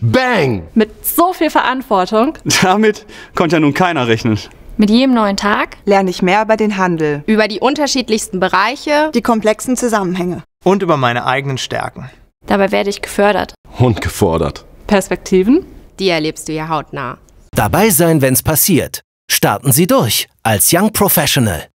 Bang! Mit so viel Verantwortung. Damit konnte ja nun keiner rechnen. Mit jedem neuen Tag lerne ich mehr über den Handel, über die unterschiedlichsten Bereiche, die komplexen Zusammenhänge und über meine eigenen Stärken. Dabei werde ich gefördert. Und gefordert. Perspektiven? Die erlebst du ja hautnah. Dabei sein, wenn's passiert. Starten Sie durch als Young Professional.